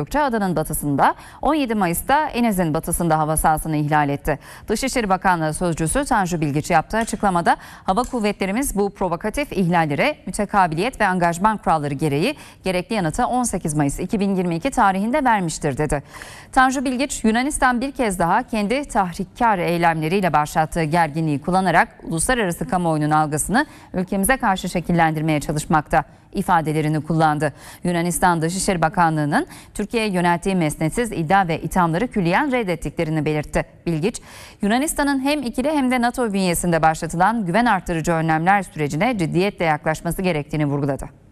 Gökçeada'nın batısında, 17 Mayıs'ta Enes'in batısında hava sahasını ihlal etti. Dışişleri Bakanlığı Sözcüsü Tanju Bilgiç yaptığı açıklamada hava kuvvetlerimiz bu provokatif ihlallere mütekabiliyet ve angajman kuralları gereği gerekli yanıtı 18 Mayıs 2022 tarihinde vermiştir dedi. Tanju Bilgiç Yunanistan bir kez daha kendi tahrikkar eylemleriyle başlattığı gerginliği kullanarak uluslararası kamuoyunun algısını ülkemize karşı şekillendirmeye çalışmakta ifadelerini kullandı. Yunanistan Dışişleri Bakanlığı'nın Türk Türkiye'ye yönelttiği mesnetsiz iddia ve ithamları külliyen reddettiklerini belirtti. Bilgiç, Yunanistan'ın hem ikili hem de NATO bünyesinde başlatılan güven artırıcı önlemler sürecine ciddiyetle yaklaşması gerektiğini vurguladı.